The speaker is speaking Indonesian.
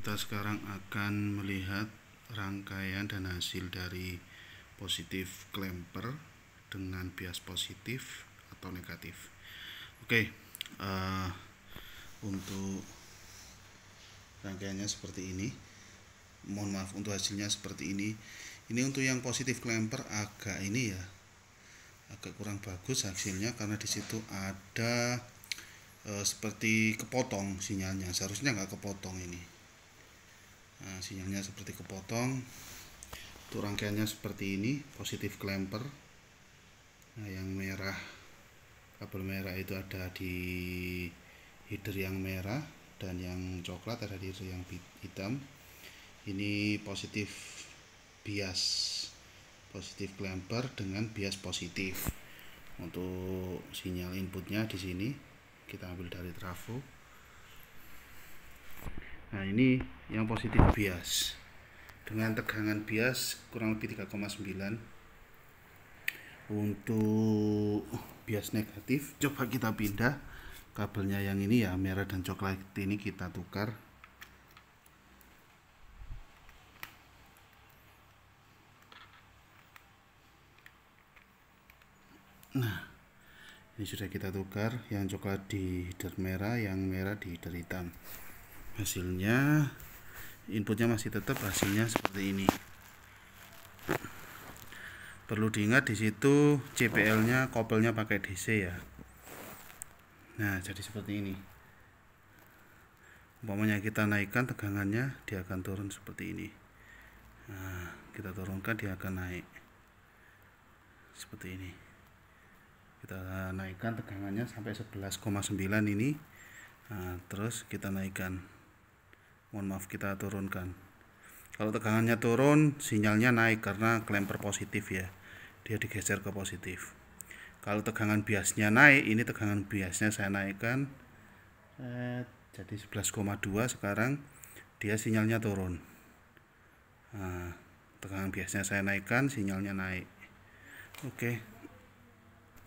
kita sekarang akan melihat rangkaian dan hasil dari positif clamper dengan bias positif atau negatif oke uh, untuk rangkaiannya seperti ini mohon maaf untuk hasilnya seperti ini ini untuk yang positif clamper agak ini ya agak kurang bagus hasilnya karena disitu ada e, seperti kepotong sinyalnya seharusnya nggak kepotong ini sinyalnya seperti kepotong untuk rangkaiannya seperti ini positif clamper nah yang merah kabel merah itu ada di header yang merah dan yang coklat ada di header yang hitam ini positif bias positif clamper dengan bias positif untuk sinyal inputnya di sini kita ambil dari trafo Nah ini yang positif bias dengan tegangan bias kurang lebih 3,9 untuk bias negatif coba kita pindah kabelnya yang ini ya merah dan coklat ini kita tukar nah ini sudah kita tukar yang coklat di header merah yang merah di header hitam hasilnya inputnya masih tetap hasilnya seperti ini perlu diingat di situ CPL nya kopelnya pakai DC ya nah jadi seperti ini umpamanya kita naikkan tegangannya dia akan turun seperti ini nah, kita turunkan dia akan naik seperti ini kita naikkan tegangannya sampai 11,9 ini nah, terus kita naikkan mohon maaf kita turunkan kalau tegangannya turun sinyalnya naik karena klemper positif ya dia digeser ke positif kalau tegangan biasnya naik ini tegangan biasnya saya naikkan eh, jadi 11,2 sekarang dia sinyalnya turun nah, tegangan biasnya saya naikkan sinyalnya naik oke okay.